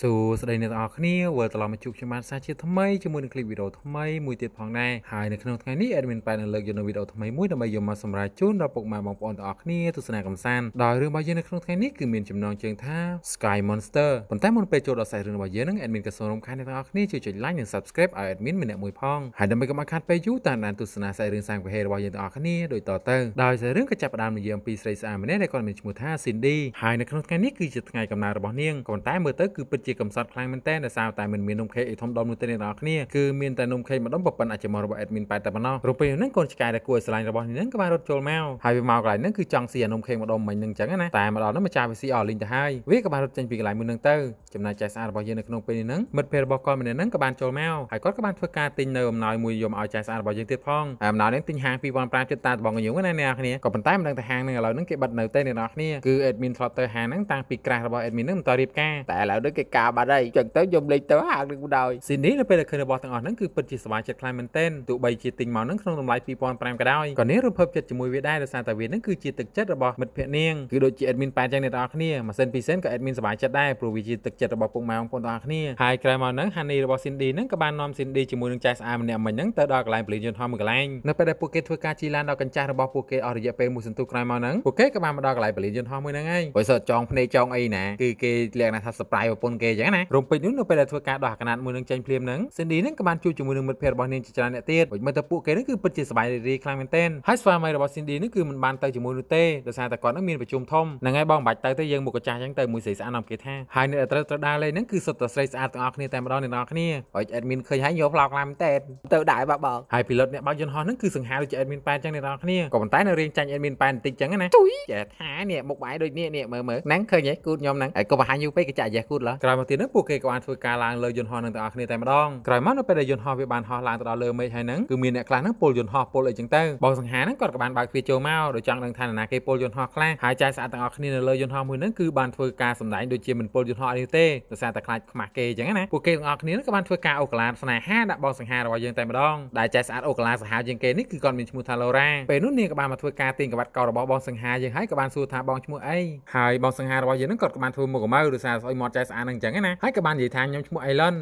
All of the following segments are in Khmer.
សួស្តីអ្នកទាំងអស់គ្នាវិលត្រឡប់មកជួបខ្ញុំបានសាជាថ្មីជាមួយនឹងคลิปវីដេអូថ្មីមួយទៀតផងដែរហើយនៅក្នុងថ្ងៃនេះ admin ប៉ែននឹងលើកយកនៅវីដេអូថ្មីមួយដើម្បីយកមកសម្រាប់ជូនដល់ពុកម៉ែបងប្អូនទាំងអស់គ្នាទស្សនាកំសាន្តដោយរឿងរបស់យើងនៅក្នុងថ្ងៃនេះគឺមានចំណងជើងថា Sky Monster ប៉ុន្តែមុនពេលចូលដល់សាច់រឿងរបស់យើងនឹង admin ក៏សូមរំខានអ្នកទាំងអស់គ្នាជួយចុច like និង subscribe ឲ្យ admin ម្នាក់មួយផងហើយដើម្បីកុំឲ្យខាតពេលយូរតាមដានទស្សនាសាច់រឿងសាងវិហេរបស់យើងទាំងអស់គ្នាដូចតទៅដោយសាច់រឿងក៏ចាប់ផ្ដើមនិយាយអំពីស្រីស្អាតម្នាក់ដែលគាត់មានឈ្មោះថា Cindy ហើយនៅក្នុងថ្ងៃនេះគឺជាថ្ងៃកំណើតរបស់នាងក៏ប៉ុន្តែមើលទៅគឺពិតជាកំសត់ខ្លាំងមែនតើដោយសារតែមិនមាននំខេកអីធំដុំនោះទេអ្នកនរគ្នាគឺមានតែនំខេកម្ដុំប៉ុណ្ណាជាមករបស់ admin ប៉ែតតែប៉ុណ្ណោះរូបពេលហ្នឹងកូនឆ្កែដែលគួរឲ្យស្រឡាញ់របស់នេះហ្នឹងក៏បានរត់ចូលមកហើយវាមកកន្លែងហ្នឹងគឺចង់ស៊ីអានំខេកម្ដុំមិញហ្នឹងចឹងណាតែមកដល់ហ្នឹងម្ចាស់វាស៊ីអស់លីងទៅហើយវាក៏បានរត់ចេញពីកន្លែងមួយហ្នឹងទៅចំណែកចែកស្អាតរបស់យើងនៅក្នុងពេលនេះហ្នឹងមិត្តភ័ក្តិរបស់គាត់ម្នាក់ហ្នឹងក៏បានចូលមកហើយគាត់ក៏បានធ្វើការទិញនៅអំណោយមួយយំឲ្យចែកស្អាតរបស់យើងទៀតផងហើយអំណោយហ្នឹងទិញហាង2500ចិត្តតាដបងកញ្ញុំណាអ្នកគ្នាក៏ប៉ុន្តែមិនដឹងថាហាងហ្នឹងឥឡូវហ្នឹងគេបិទនៅទេអ្នកគ្នាគឺ admin ធ្លាប់ទៅហាងហ្នឹងតាំងពីក្រាស់របស់ admin ហ្នឹងមិនតរៀបការតែឥឡូវដូចគេការបានហើយចឹងទៅខ្ញុំលេងទៅហាងនឹងបណ្ដោយស៊ីនេះនៅពេលដែលឃើញរបស់ទាំងអស់ហ្នឹងគឺពិតជាសប្បាយចិត្តខ្លាំងមែនទែនទោះបីជាទិញមកហ្នឹងក្នុងតម្លៃ2005ក៏ដោយក៏នេះរំភើបចិត្តជាមួយវាដែរដោយសារតែវាហ្នឹងគឺជាទឹកចិត្តរបស់មិត្តភ័ក្តិនាងគឺដូចជា admin ប៉ែនចឹងអ្នកនរគ្នាម៉ាស៊ីន Pisen ក៏ admin សប្បាយចិត្តដែរព្រោះវាជាទឹកចិត្តរបស់ពុកម៉ែបងប្អូនទាំងអស់គ្នាហើយក្រោយមកហ្នឹងហានីរបស់ Cindy ហ្នឹងក៏បាននាំ Cindy ជាមួយនឹងចៃស្អាតម្នាក់មិញហ្នឹងទៅដល់កន្លែងពលិយន្តហោះមួយកន្លែងនៅពេលដែលពួកគេធ្វើការជីឡានដល់កញ្ចាស់របស់ពួកគេអស់រយៈពេលមួយសន្ទុះក្រោយមកហ្នឹងពួកគេក៏បានមកដល់កន្លែងពលិយន្តហោះមួយហ្នឹងហើយបើសិនចងភ្នែកចងអីណាគឺគេលក្ខណៈថា surprise ប្រពន្ធគេអញ្ចឹងណារំពេចនោះនៅពេលដែលធ្វើការដោះអាកណាតមួយនឹងចេញភ្លាមហ្នឹងស៊ីនឌីហ្នឹងក៏បានជួបជាមួយនឹងមិត្តភ័ក្តិរបស់នាងជាច្រើនអ្នកទៀតមិនមែនតែពួកគេហ្នឹងគឺពិតជាសប្បាយរីករាយខ្លាំងមែនទែនហើយស្វាមីរបស់ស៊ីនឌីហ្នឹងគឺមិនបានទៅជាមួយនោះទេដោយសារតែគាត់ហ្នឹងមានប្រជុំធំហ្នឹងហើយបងបាច់ទៅទេយើងមកកចាស់អញ្ចឹងទៅមួយស្រីស្អាតនាំគេថាហើយអ្នកត្រូវត្រូវដើរលេងហ្នឹងគឺសុទ្ធតែស្រីស្អាតទាំងអស់គ្នាតែម្ដងអ្នកនរគ្នាហើយអេដមីនឃើញហើយយកផ្លោកឡាមតែទៅដែរបាបងហើយពីលុតអ្នកបើកយន្តហោះហ្នឹងគឺសង្ហាដូចជាអេដមីនប៉ែនអញ្ចឹងអ្នកនរគ្នាក៏ប៉ុន្តែនៅរៀងចាញ់អេដមីនប៉ែនបន្តិចអញ្ចឹងណាចេះថានេះមុខបាយដូចនេះនេះមើលមើលហ្នឹងឃើញហ៎គូតខ្ញុំហ្នឹងឯងក៏បង្ហាញយូរពេកក៏ចាក់យះគូតឡើយក្រោយមកទៀតហ្នឹងពួកគេក៏អាចធ្វើការឡើងលើយន្តហោះនឹងទាំងអស់គ្នាតែម្ដងក្រោយមកនៅពេលដែលយន្តហោះវាបានហោះឡើងទៅដល់លើមេឃហើយហ្នឹងគឺមានអ្នកខ្លះហ្នឹងពលយន្តហោះពលអីចឹងទៅបងសង្ហាហ្នឹងគាត់ក៏បានបើកទ្វារចូលមកដោយចង់ដឹងថាណាគេពលយន្តហោះខ្លះហើយចាយស្អាតទាំងអស់គ្នានៅលើយន្តហោះមួយហ្នឹងគឺបានធ្វើការសម្ដែងដូចជាមិនពលយន្តហោះអីទេដោយសារតែខ្លាចខ្មាស់គេចឹងណាពួកគេទាំងអស់គ្នាក៏បានធ្វើការអូកាឡាស្នេហាដាក់បងសង្ហារបស់យើងតែម្ដងដែលចាយស្អាតអូកាឡាសាហាវជាងគេនេះគឺគាត់មានឈ្មោះថាឡូរ៉ាពេលនោះនាងក៏បានមកធ្វើការទាញកវ៉ាត់កោរបស់បងសង្ហាយើងហើយក៏បានសួរថាបងឈ្មោះអីហើយបងសង្ហារបស់យើងហ្នឹងគាត់ក៏បានធ្វើមុខកម៉ៅដោយសារស្អុយមាត់ចាយស្អាតនឹងចឹងណាហើយក៏បាននិយាយថាខ្ញុំឈ្មោះ Elon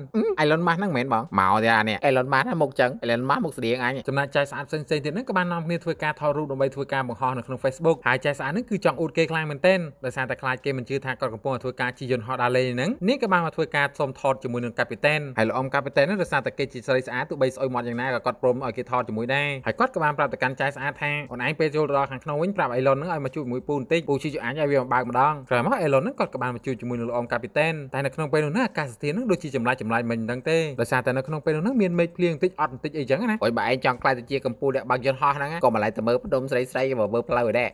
Elon Musk ហ្នឹងមិនមែនបងមកទេអានេះ Elon Musk ហ្នឹងមុខចឹង Elon Musk មុខស្តៀងអញចំណាក់ចៃស្អាតផ្សេងៗទៀតហ្នឹងក៏បាននាំគ្នាធ្វើការថតរូបដើម្បីធ្វើការបង្ហោះនៅក្នុង Facebook ហើយចៃស្អាតហ្នឹងគឺចង់អួតគេខ្លាំងមែនទែនដោយសារតែខ្លាចគេមិនជឿថាគាត់កំពុងធ្វើការជិះយន្តហោះដើរលេងហ្នឹងនេះក៏បានមកធ្វើការសុំថតជាមួយនឹងកាពីតែនហើយលោកអ៊ំកាពីតែនហ្នឹងដោយសារតែគេជាស្រីស្អាតទោះបីស្អុយមាត់យ៉ាងណាក៏គាត់ព្រមឲ្យគេថតជាមួយដែរហើយគាត់ក៏បានប្រាប់ទៅកាន់ចៃស្អាតថាអូនឯងពេលចូលទៅដល់ខាងក្នុងវិញប្រាប់ Elon ហ្នឹងឲ្យមកជួយជាមួយពូបន្តិចពូជួយជួយអញឲ្យវាមកបើកម្ដងក្រោយមក Elon ហ្នឹងគាត់ក៏បានមកជួយជាមួយនឹងលោកអ៊ំកាពីតែនតែហើយនៅក្នុងពេលនោះណាអាកាសធាតុនឹងដូចជាចម្លែកចម្លែកមិនដឹងទេដោយសារតែនៅក្នុងពេលនោះនឹងមានមេឃភ្លៀងតិចអត់បន្តិចអីចឹងណាហើយបើឯងចង់ខ្លាយទៅជាកម្ពុជាអ្នកបើកយន្តហោះហ្នឹងក៏ម្ល៉េះទៅមើលផ្ដុំស្រីស្រីមកមើលផ្លូវឯដែរ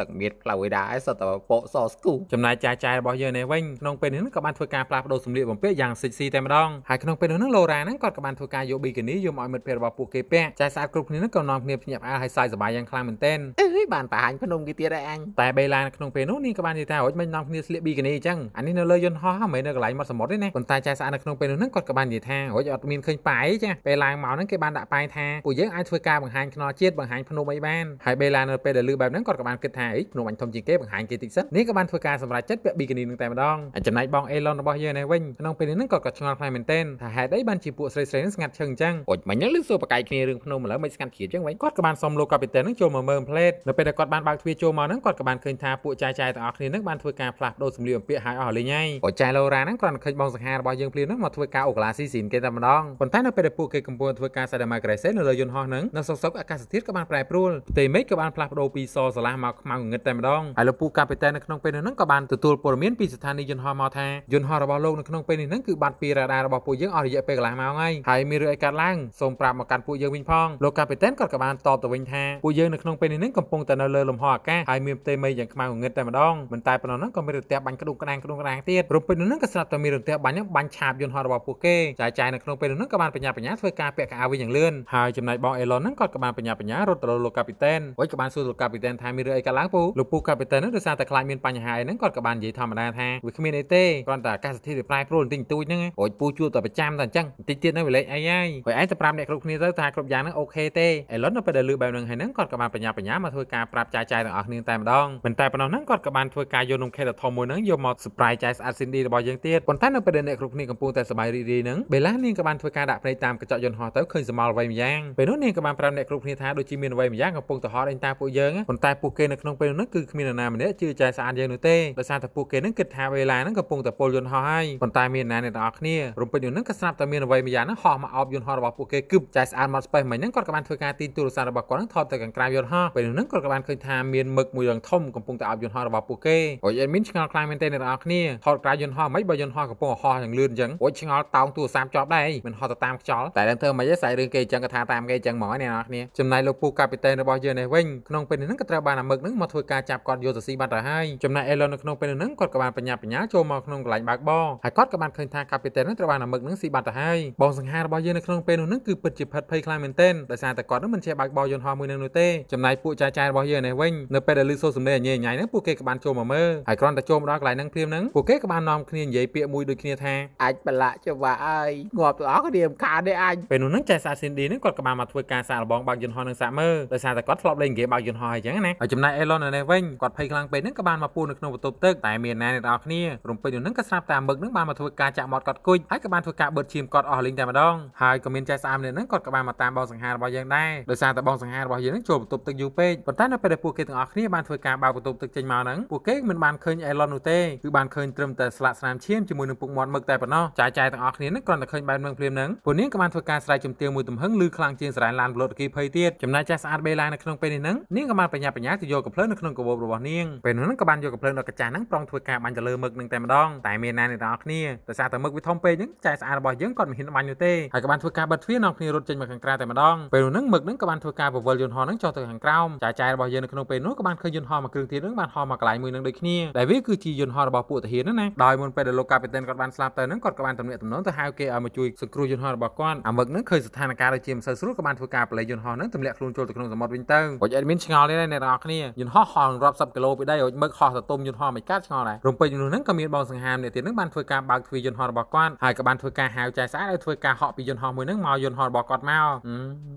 ទឹកមៀតផ្លូវឯដែរសុទ្ធតែពកសស្គូចំណាយចាយចាយរបស់យើងនេះវិញក្នុងពេលនេះក៏បានធ្វើការផ្លាស់ប្ដូរសម្លៀកបំពាក់យ៉ាងសិចស៊ីតែម្ដងហើយក្នុងពេលនោះហ្នឹងឡូរ៉ាហ្នឹងក៏បានធ្វើការយកប៊ីកានីយកមកឲ្យមិត្តភ័ក្ដិរបស់ពួកគេពាក់ចាយស្អាតគ្រប់គ្នាហ្នឹងក៏នាំគ្នាភ្ញាក់ផ្អើលហើយសើចសប្បាយយ៉ាងខ្លាំងមែនទែនអើយបានបរហាញភ្នំគេទៀតឯងតែបេឡាក្នុងពេលនោះនាងក៏បាននិយាយថារួចមិននាំគ្នាស្លៀកប៊ីកានីអញ្ចឹងអានេះនៅលើយន្តហោះហ្មងបីនៅកន្លែងមាត់សមុទ្រទេណាប៉ុន្តែចែស្អាតនៅក្នុងពេលនោះហ្នឹងគាត់ក៏បាននិយាយថារួចអត់មានឃើញប៉ែចាពេលឡើងមកហ្នឹងគេបានដាក់ប៉ែថាពួកយើងអាចធ្វើការបង្ហាញខ្នល់ជាតិបង្ហាញភ្នំអីបានហើយបេឡានៅពេលដែលលឺបែបហ្នឹងគាត់ក៏បានគិតថាអីភ្នំអញធំជាងគេបង្ហាញគេតិចសិននេះក៏បានធ្វើការសម្រេចចិត្តពាក់ប៊ីកានីនឹងតែម្ដងចំណែកបងអេឡុនរបស់យើងនេះវិញក្នុងពេលនេះហ្នឹងគាត់ក៏ឆ្ងល់ខ្លាំងមែនទែនថាហេតុអីបានជាពួកស្រីស្រីហ្នឹងស្ងាត់ឈឹងអញ្ចឹងអុចមិញហ្នឹងលឺសួរបកកាយគ្នារឿងភ្នំឥឡូវមិនស្ងាត់ជ្រាបអញ្ចឹងវិញគាត់ក៏បានសុំលោកកាពីតែនហ្នឹងចូលមកមើលផ្លេតនៅពេលដែលគាត់បានបើកទ្វារចូលមកហ្នឹងគាត់ក៏បានឃើញថាពួកចាយចាយទាំងអស់គ្នាហ្នឹងបានធ្វើការផ្លាស់ប្ដូរសម្លៀកបំពាក់ឲ្យអស់លេងហើយអុចចាយឡូរ៉ាហ្នឹងគ្រាន់តែឃើញបងសង្ហារបស់យើងភ្លាមហ្នឹងមកធ្វើការអូកាឡាស៊ីស៊ីនគេតែម្ដងប៉ុន្តែនៅពេលដែលពួកគេកំពុងធ្វើការ Sademargressin នៅលើយន្តហោះហ្នឹងនៅសុកសុកអាកាសធាតុក៏បានប្រែប្រួលផ្ទៃមេឃក៏បានផ្លាស់ប្ដូរពីសស្លាស់មកខ្មៅងងឹតតែម្ដងហើយលោកពូកាពីតែននៅក្នុងពេលហ្នឹងក៏បានទទួលព័ត៌មានពីស្ថានីយយន្តហោះមកថាយន្តហោះរបស់លោកនៅក្នុងពេលនេះហ្នឹងគឺបាត់ពីរ៉ាដារបស់ពួកយើងអស់រយៈពេលកន្លះម៉ោងហើយហើយមានរឿងអីកើតឡើងសូមប្រាប់មកកាន់ពួកយើងវិញផងលោកកាពីតែនក៏ក៏បានតបទៅវិញថាពួកយើងនៅក្នុងពេលនេះហ្នឹងកំពុងតែនៅលើលំហអាកាសហើយមានផ្ទៃមេឃយ៉ាងខ្មៅងងឹតតែម្ដងមិនតែប៉ុណ្ណោះហ្នឹងក៏មានរយៈបាញ់ក្ដុំក្ដាងក្ដុំក្ដាងទៀតរំពេញនឹងហ្នឹងក៏ស្រាប់តែមានរន្ទះបាញ់ហ្នឹងបាញ់ឆាបយន្តហោះរបស់ពួកគេចាយចាយនៅក្នុងពេលនោះក៏បានបញ្ញាបញ្ញាធ្វើការពាក់កៅអៅវិញយ៉ាងលឿនហើយចំណែកបងអេឡុនហ្នឹងក៏ក៏បានបញ្ញាបញ្ញារត់ទៅលោកកាពីតែនវិញក៏បានសួរលោកកាពីតែនថាមានរឿងអីកើតឡើងពូលោកពូកាពីតែនហ្នឹងដោយសារតែខ្លាចមានបញ្ហាអីហ្នឹងគាត់ក៏បាននិយាយធម្មតាថាវាគ្មានអីទេគ្រាន់តែអាកាសធាតុវាប្រែប្រួលបន្តិចបន្តួចហ្នឹងរួចពូជួបតែប្រចាំតែអញ្ចឹងបន្តិចទៀតនៅវាលេខអីហើយហើយឯងទៅប្រាប់អ្នកគ្រប់គ្នាទៅថាគ្រប់យ៉ាងហ្នឹងអូខេទេអេឡុននៅពេលដែលលឺបែបហ្នឹងហើយហ្នឹងគាត់ក៏បានបញ្ញាបញ្ញាមកធ្វើការប្រាប់ចាយចាយទាំងអស់គ្នាតែម្ដងមិនតែប៉ុណ្ណោះហ្នឹងគាត់ក៏បានធ្វើការយកនំខេកដ៏ធំមួយហ្នឹងយកមក surprise ចាយស្អាតស៊ីនឌីរបស់យើងទៀតប៉ុន្តែនៅពេលដែលអ្នកគ្រប់គ្នាកំពុងតែសប្បាយរីករាយនឹងបេឡានាងក៏បានធ្វើការដាក់ភ្នែកតាមកញ្ចក់យន្តហោះទៅឃើញសមល់អ្វីម្យ៉ាងពេលនោះនាងក៏បានប្រាប់អ្នកគ្រប់គ្នាថាដូចជាមានអ្វីម្យ៉ាងកំពុងទៅហត់អីតាពួកយើងប៉ុន្តែពួកគេនៅក្នុងពេលនោះគឺគ្មាននរណាម្នាក់ជឿចែស្អាតយើងនោះទេដោយសារតែពួកគេនឹងគិតថាបេឡានឹងកំពុងតែពលយន្តហោះហើយប៉ុន្តែមាននរណាអ្នកទាំងអស់គ្នារំពេចនោះនឹងក៏ស្រាប់តែមានអ្វីម្យ៉ាងនឹងហោះមកអោបយន្តហោះរបស់ពួកគេគឹបចែស្អាតមកស្ប៉េសមិញហ្នឹងគាត់ក៏បានធ្វើការទីទូរស័ព្ទរបស់គាត់នឹងថតទៅខាងក្រៅយន្តហោះពេលនោះនឹងគាត់ក៏បានឃើញថាមានមឹកមួយយ៉ាងធំកំពុងតែអោបយន្តហោះរបស់ពួកគេហើយអេមីនឆ្ងល់ខ្លាំងមែនទេអ្នកទាំងអស់គ្នាថតក្រៅយន្តហោះម៉េចបើយន្តហោះកំពុងហោះយ៉ាងលឿនអញ្ចឹងអូចឆ្ងល់តោងទូរស័ព្ទជាប់ដែរមិនហោះទៅតាមខ្យល់តែនឹងធ្វើម៉េចឯងស្អីរឿងគេអញ្ចឹងក៏ថាតាមគេអញ្ចឹងហ្មងអ្នកនរគ្នាចំណែកលោកពូកាពីតេនរបស់យើងនេះវិញក្នុងពេលនេះក៏ត្រូវបានអាមឹកនឹងមកធ្វើការចាប់គាត់យកទៅស៊ីបាត់ទៅហើយចំណែកអេឡុននៅក្នុងពេលនេះគាត់ក៏បានបញ្ញាបញ្ញាចូលមកក្នុងកន្លែងបើកបរហើយគាត់ក៏បានឃើញថាកាពីតេននឹងត្រូវបានអាមឹកនឹងស៊ីបាត់ទៅហើយបងសង្ហារបស់យើងនៅក្នុងពេលនោះគឺពិតជាផិតភ័យខ្លាំងមែនទែនដោយសារតែគាត់នឹងមិនចេះបើកបរយន្តហោះមួយនឹងនោះទេចំណែកពួកចាយចាយរបស់យើងនេះវិញនៅពេលដែលលឺសូរសំឡេងអញញ៉ៃហ្នឹងពួកគេក៏បានចូលមកមើលហើយគ្រាន់តែចូលមកដល់កន្លែងហ្នឹងព្រាមហ្នឹងពួកគេក៏បាននាំគ្នានិយាយពាក្យមួយដូចគ្នាថាអាចប្រឡាក់ច្បាស់ហើយងាប់ទាំងអស់គ្នាមិនខានទេអាចពេលនោះហ្នឹងចែសាស៊ីនឌីហ្នឹងគាត់ក៏បានមកធ្វើការសាករបងបើកយន្តហោះនឹងសាក់មើលដោយសារតែគាត់ធ្លាប់លេងហ្គេមបើកយន្តហោះអញ្ចឹងណាហើយចំណែកអេឡុននៅនេះវិញគាត់ភ័យខ្លាំងពេកហ្នឹងក៏បានមកពួននៅក្នុងបន្ទប់ទឹកតែមានណាអ្នកនរគ្នារំពេចនោះហ្នឹងក៏ស្រាប់តែមឹកហ្នឹងបានមកធ្វើការចាក់មាត់គាត់គុជហើយក៏បានធ្វើការបឺតឈាមគាត់អស់លេងតែម្ដងហើយក៏មានចែសាម្នាក់ហ្នឹងគាត់ក៏បានមកតាមបងសង្ហារបស់យើងដែរដោយសារតែបងសង្ហារបស់យើងហ្នឹងចូលបន្ទប់ទឹកយូរពេកប៉ុន្តែនៅពេលដែលពួកគេទាំងអស់គ្នាបានធ្វើការបើកបន្ទប់ទឹកចេញមកហ្នឹងពួកគេមិនបានឃើញអេឡុននោះទេគឺបានឃើញត្រឹមតែស្លាកស្នាមឈាមជាមួយនឹងពុកមាត់មឹកតែប៉ុណ្ណោះចាយចាយទាំងអស់គ្នានឹងគ្រាន់តែឃើញបែបនឹងភ្លាមហ្នឹងពួកនាងក៏បានធ្វើការស្រែកជំទាវមួយទំហឹងលឺខ្លាំងជាងសរ៉ែនឡានប្លុតអគីភ័យទៀតចំណែកចាស់ស្អាតបេឡានៅក្នុងពេលនេះហ្នឹងនាងក៏បានបញ្ញាបញ្ញាទៅយកកំភ្លើងនៅក្នុងកបោបរបស់នាងពេលនោះហ្នឹងក៏បានយកកំភ្លើងដល់កាចាស់ហ្នឹងប្រងធ្វើការបាញ់ទៅលើមឹកនឹងតែម្ដងតែមានណាអ្នកទាំងអស់គ្នាដោយសារតែមឹកវាធំពេកហ្នឹងចាយស្អាតរបស់យើងក៏មិនហ៊ានបាញ់នោះទេហើយក៏បានធ្វើការបិទទ្វារនាំគ្នារត់ចេញមកខាងក្រៅតែម្ដងពេលនោះហ្នឹងមឹកហ្នឹងក៏បានធ្វើការពវល់យន្តហោះហ្នឹងចុះទៅខាងក្រោមចាយចាយរបស់យើងនៅក្នុងពេលនោះក៏បានឃើញយន្តហោះមួយគ្រឿងទៀតហ្នឹងបានហោះមកកន្លែងមួយនឹងដូចគ្នាដែលវាគឺជាយន្តហោះរបស់ពួកទាហានណាដោយមុនពេលដែលលោកកាពីតែនគាត់បានស្លាប់ទៅហ្នឹងគាត់ក៏បានទំនាក់ទំនងទៅហៅគេឲ្យមកជួយសង្គ្រោះយន្តហោះរបស់គាត់អាមឹកហ្នឹងឃើញស្ថានភាពដូចជាមិនសូវស្រួលក៏បានធ្វើការប្រឡេយន្តហោះហ្នឹងទម្លាក់ខ្លួនចូលទៅក្នុងសមុទ្រវិញទៅរួចអេដមីនឆ្ងល់ដែរអ្នកនរគ្នាយន្តហោះហោះរាប់សិបគីឡូពីដីរួចមឹកហោះទៅទុំយន្តហោះមិនកាត់ឆ្ងល់ដែររំពេចមនុស្សហ្នឹងក៏មានបងសង្ហាមអ្នកទៀតហ្នឹងបានធ្វើការបើកទ្វារយន្តហោះរបស់គាត់ហើយក៏បានធ្វើការហៅចែកស្អាតឲ្យធ្វើការហក់ពីយន្តហោះមួយហ្នឹងមកយន្តហោះរបស់គាត់មក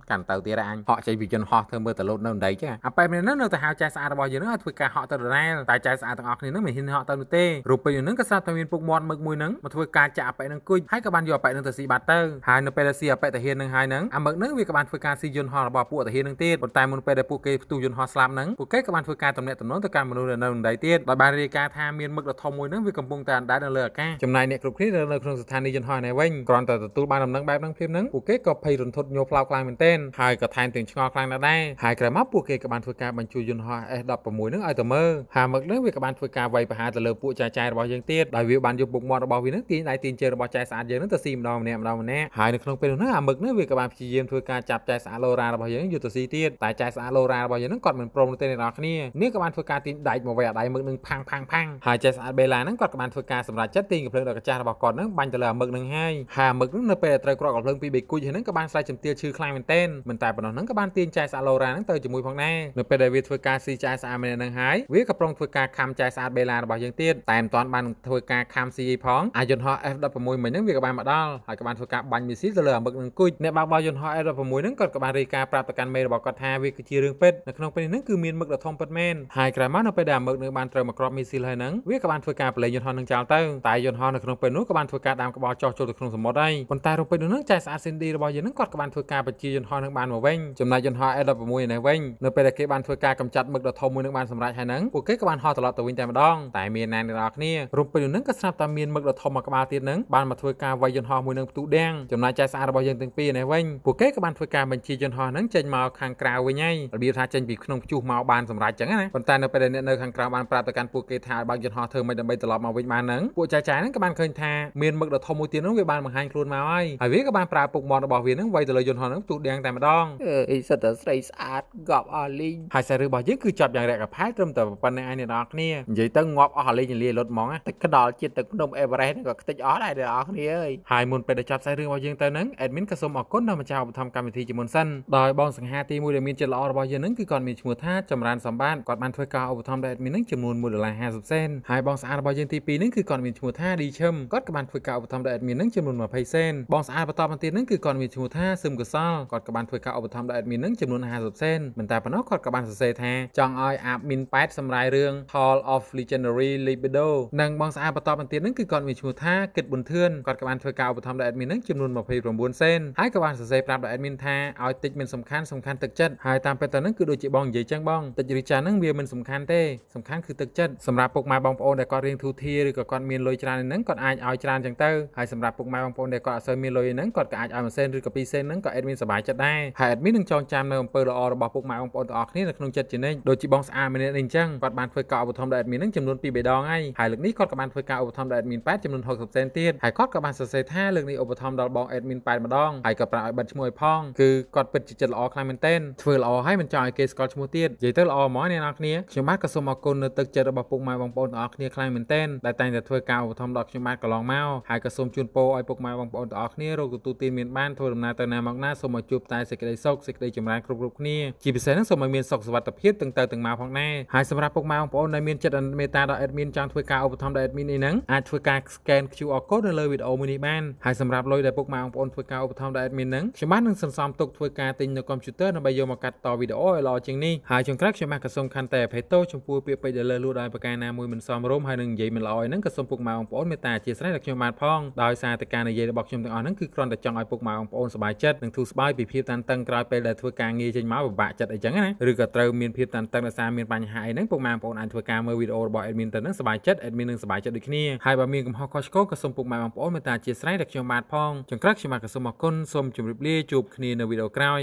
កាន់ទៅទៀតអញហក់ចេញពីយន្តហោះធ្វើមើលទៅលោតនៅដីចាអាប៉ែម្នាក់ហ្នឹងនៅតែហៅចែកស្អាតរបស់យើងហ្នឹងឲ្យធ្វើការហក់ទៅដដែលតែចែកស្អាតទាំងអស់គ្នាហ្នឹងមិនហ៊ានហក់ទៅនោះទេរូបពេញហ្នឹងក៏ស្រាប់តែមានពុកមាត់មឹកមួយហ្នឹងមកធ្វើការចាក់អប៉ិនឹងគុយហើយក៏បានយកអប៉ិនឹងទៅស៊ីបាត់ទៅហើយនៅពេលដែលស៊ីអប៉ិតាហាននឹងហើយហ្នឹងអាមឹកហ្នឹងវាក៏បានធ្វើការស៊ីយន្តហោះរបស់ពួកតាហាននឹងទៀតប៉ុន្តែមុនពេលដែលពួកគេផ្ទុះយន្តហោះស្លាប់ហ្នឹងពួកគេក៏បានធ្វើការតំណាក់តំណងទៅកាន់មនុស្សនៅនឹងដៃទៀតដោយបានរាយការណ៍ថាមានមឹកដ៏ធំមួយហ្នឹងវាកំពុងតែអណ្ដែតនៅលើអាកាសចំណាយអ្នកគ្រប់គ្នានៅក្នុងស្ថានីយយន្តហោះនេះវិញគ្រាន់តែទទួលបានដំណឹងបែបហ្នឹងភ្លាមហ្នឹងពួកគេក៏ភ័យរន្ធត់ញោផ្លោខ្លាំងមែនទែនហើយក៏ថែមទាំងឆ្ងល់ខ្លាំងណាស់ដែរហើយក្រោយមកពួកគេក៏បានធ្វើការបញ្ជូនយន្តហោះ S16 ហ្នឹងឲ្យទៅមើលហើយមឹកហ្នឹងវាក៏បានធ្វើការវាយប្រហារទៅលើពួកចាចាយរបស់យើងទៀតដោយវាបានយកពុកមាត់របស់វានឹងទាញដៃទាញជើងរបស់ចែស្អាតយើងនឹងទៅស៊ីម្ដងម្នាក់ម្ដងម្នាក់ហើយនៅក្នុងពេលនោះហ្នឹងអាមឹកនឹងវាក៏បានព្យាយាមធ្វើការចាប់ចែស្អាតឡូរ៉ារបស់យើងយកទៅស៊ីទៀតតែចែស្អាតឡូរ៉ារបស់យើងនឹងគាត់មិនព្រមទេអ្នកនរគ្នានេះក៏បានធ្វើការទាញដៃមកវែកដៃមឹកនឹងផាំងផាំងផាំងហើយចែស្អាតបេឡាហ្នឹងគាត់ក៏បានធ្វើការសម្រេចចិត្តទាញកំភ្លើងដល់កាចាស់របស់គាត់នឹងបាញ់ទៅលើអាមឹកនឹងហើយហើយអាមឹកនឹងនៅពេលត្រូវក្រកកំភ្លើងពីបេគុជហ្នឹងក៏បានស្រែកជំទាវឈឺខ្លាំងមែនទែនមិនតែប៉ុណ្ណោះហ្នឹងក៏បានទាញចែស្អាតឡូរ៉ាហ្នឹងទៅជាមួយផងដែរនៅពេលដែលវាធ្វើការស៊ីចែស្អាតម្នាក់ហ្នឹងហើយវាក៏ប្រងធ្វើការខំចែស្អាតបេឡារបស់យើងទៀតតែមិនទាន់បានធ្វើការខាំ CA ផងអាយន្តហោះ F16 មិញហ្នឹងវាក៏បានមកដល់ហើយក៏បានធ្វើការបាញ់មីស៊ីលទៅលើអាមឹកនឹងគូចអ្នកបើកបោយន្តហោះ F16 ហ្នឹងក៏បានរាយការណ៍ប្រាប់ទៅកាន់មេរបស់គាត់ថាវាគឺជារឿងពិតនៅក្នុងពេលនេះហ្នឹងគឺមានមឹកដ៏ធំពិតមែនហើយក្រោយមកនៅពេលដែលអាមឹកនឹងបានត្រូវមកគ្របមីស៊ីលហើយហ្នឹងវាក៏បានធ្វើការប្រឡែងយន្តហោះនឹងចោលទៅតែយន្តហោះនៅក្នុងពេលនោះក៏បានធ្វើការដាមក្បោចោះចូលទៅក្នុងសមុទ្រហើយប៉ុន្តែរូបពេទ្យនឹងចែកស្អាតស៊ីនឌីរបស់យើងនឹងគាត់ក៏បានធ្វើការបញ្ជាយន្តហោះនឹងបានមកវិញចំណែកយន្តហោះ A16 នេះវិញនៅពេលដែលគេបានធ្វើការកម្ចាត់មឹកដ៏ធំមួយនឹងបានសម្រេចហើយហ្នឹងពួកគេក៏បានហោះត្រឡប់ទៅវិញតែម្ដងតែមានណែនរបស់គ្នារូបពេទ្យនឹងក៏ស្រាប់តែមានមឹកដ៏ធំមួយក្បាលទៀតហ្នឹងបានមកធ្វើការវាយយន្តហោះមួយនឹងផ្ទុះដាំងចំណាយចាយស្អាតរបស់យើងទាំងពីរនេះវិញពួកគេក៏បានធ្វើការបញ្ជាយន្តហោះហ្នឹងចេញមកខាងក្រៅវិញហើយរបៀបថាចេញពីក្នុងព្យុះមកបានសម្រាប់ចឹងណាប៉ុន្តែនៅពេលដែលអ្នកនៅខាងក្រៅបានប្រាប់ទៅកាន់ពួកគេថាបើកយន្តហោះធ្វើមិនដើម្បីត្រឡប់មកវិញបានហ្នឹងពួកចាយចាយហ្នឹងក៏បានឃើញថាមានមឹកដ៏ធំមួយទៀតហ្នឹងវាបានបង្ហាញខ្លួនមកហើយហើយវាក៏បានប្រើពុកមាត់របស់វាហ្នឹងវាយទៅលើយន្តហោះហ្នឹងផ្ទុះដាំងតែម្ដងអេសិតតែស្រីស្អាតកប់អស់លីងហើយសាររបស់យើងគឺចប់យ៉ាងរកផែត្រឹមតែប៉ុណ្្នឹងឯងអ្នកនរគ្នានិយាយទៅងាប់អស់លីងលីលុតហ្មងតែក្ដល់ជាទឹកភ្នំអេវ៉ារ៉េសហ្នឹងក៏ខ្ទេចអស់ដែរអ្នកនរគ្នាអើយហើយមុនពេលដែលចាប់ខ្សែរឿងរបស់យើងទៅហ្នឹង admin ក៏សូមអរគុណដល់ម្ចាស់ឧបត្ថម្ភកម្មវិធីជាមុនសិនដោយបងសង្ហាទី1ដែលមានចិត្តល្អរបស់យើងហ្នឹងគឺគាត់មានឈ្មោះថាចម្រើនសម្បត្តិគាត់បានធ្វើការឧបត្ថម្ភដល់ admin ហ្នឹងចំនួន1ដុល្លារ50សេនហើយបងស្អាតរបស់យើងទី2ហ្នឹងគឺគាត់មានឈ្មោះថាឌីឈឹមគាត់ក៏បានធ្វើការឧបត្ថម្ភដល់ admin ហ្នឹងចំនួន20សេនបងស្អាតបន្តមកទៀតហ្នឹងគឺគាត់មានឈ្មោះថាសឹមកសលគាត់ក៏បានធ្វើការឧបត្ថម្ភដល់ admin ហ្នឹងចំនួន50សេនមិនតែប៉ុណ្ណោះគាត់ក៏បានសរសេរថាចង់ឲ្យ admin 8សម្រាយរឿង Hall of Legendary Libido និងបងស្អាតបន្តបន្ទាប់ហ្នឹងគឺគាត់មានឈ្មោះថាគិតប៊ុនធឿនគាត់ក៏បានធ្វើការឧបត្ថម្ភដល់ admin ហ្នឹងចំនួន29សេនហើយក៏បានសរសេរប្រាប់ដល់ admin ថាឲ្យតិច មានសំខាន់សំខាន់ទឹកចិត្តហើយតាមពិតទៅហ្នឹងគឺដូចជាបងនិយាយចឹងបងតិចរីចាហ្នឹងវាមិនសំខាន់ទេសំខាន់គឺទឹកចិត្តសម្រាប់ពុកម៉ែបងប្អូនដែលគាត់រៀងធូធាឬក៏គាត់មានលុយច្រើនហ្នឹងគាត់អាចឲ្យច្រើនចឹងទៅហើយសម្រាប់ពុកម៉ែបងប្អូនដែលគាត់អត់សូវមានលុយហ្នឹងគាត់ក៏អាចឲ្យ1សេនឬក៏2សេនហ្នឹងក៏ admin សប្បាយចិត្តដែរហើយ admin នឹងចងចាំនៅអំពើល្អរបស់ពុកម៉ែបងប្អូនទាំងអស់គ្នានៅក្នុងចិត្តជានិច្ចដូចជាបងស្អាតម្នាក់នេះអញ្ចឹងគាត់បានធ្វើការឧបត្ថម្ភដល់ admin ហ្នឹងចំនួន2បេដងហើយហើយលើកនេះគាត់ក៏បានធ្វើការឧបត្ថម្ភដល់ admin 8ចំនួន60សេនទៀតហើយគាត់ក៏បានសរសេរថាលើកនេះឧបត្ថម្ភដល់បង admin 8ម្ដងហើយក៏ប្រាប់ឲ្យបិទឈ្មោះឲ្យផងគឺគាត់ពិតជាចិត្តល្អខ្លាំងមែនទែនធ្វើល្អហើយមិនចង់ឲ្យគេស្គាល់ឈ្មោះទៀតនិយាយទៅល្អហ្មងអ្នកនរគ្នាខ្ញុំបាទក៏សូមអរគុណនៅទឹកចិត្តរបស់ពុកម៉ែបងប្អូនទាំងអស់គ្នាខ្លាំងមែនទែនដែលតែងតែធ្វើការឧបត្ថម្ភដល់ខ្ញុំបាទកន្លងមកហើយក៏សូមជូនពរឲ្យពុកម៉ែបងប្អូនទាំងអស់គ្នារកទទួលទានមានបានធ្វើដំណើរទៅណាមកណាសូមឲ្យជួបតែសេចក្តីសុខសេចក្តីចម្រើនគ្រប់គ្រប់គ្នាជាពិសេសនឹងសូមឲ្យមានសុខសុវត្ថិភាពទាំងទៅទាំងមកផងដែរហើយសម្រាប់ពុកម៉ែបងប្អូនដែលមានចិត្តមេត្តាដល់ admin ចង់ធ្វើការឧបត្ថម្ភដល់ admin នេះណាហ្នឹងអាចធ្វើការ scan QR code នៅលើវីដេអូមួយនេះបានហើយសម្រាប់លុយដែលពុកម៉ែបងប្អូនធ្វើការឧបត្ថម្ភដល់ admin ហ្នឹងខ្ញុំបាននឹងសន្សំទុកធ្វើការទិញនៅកុំព្យូទ័រដើម្បីយកមកកាត់តវីដេអូឲ្យល្អជាងនេះហើយចុងក្រោយខ្ញុំបានក៏សូមខន្តីអភ័យទោសចំពោះពាក្យពេចន៍ដែលលើសលួសដោយប្រការណាមួយមិនសមរម្យហើយនឹងនិយាយមិនល្អហ្នឹងក៏សូមពុកម៉ែបងប្អូនមេត្តាអធិស្ឋានដល់ខ្ញុំបានផងដោយសារតែការនិយាយរបស់ខ្ញុំទាំងអស់ហ្នឹងគឺគ្រាន់តែចង់ឲ្យពុកម៉ែបងប្អូនសប្បាយចិត្តនិងធូរស្បើយពីភាពតានតឹងក្រោយពេលដែលធ្វើការងារចេញមកពិបាកចិត្តអីចឹងណាឬក៏ត្រូវមានភាពតានតឹងដោយសារមានបញ្ហាអីហ្នឹងពុកម៉ែបងប្អូនអាចធ្វើការមើលវីដេអូរបស់ admin ទៅហ្នឹងសប្បាយចិត្ត admin នឹងសប្បាយចិត្តដូចគ្នាគ្នាហើយបើមានកំហុសខុសឆ្គងក៏សូមពុកម៉ែបងប្អូនមេត្តាអធិស្ឋានដល់ខ្ញុំបាទផងចុងក្រោយខ្ញុំបាទសូមអរគុណសូមជម្រាបលាជួបគ្នានៅវីដេអូក្រោយ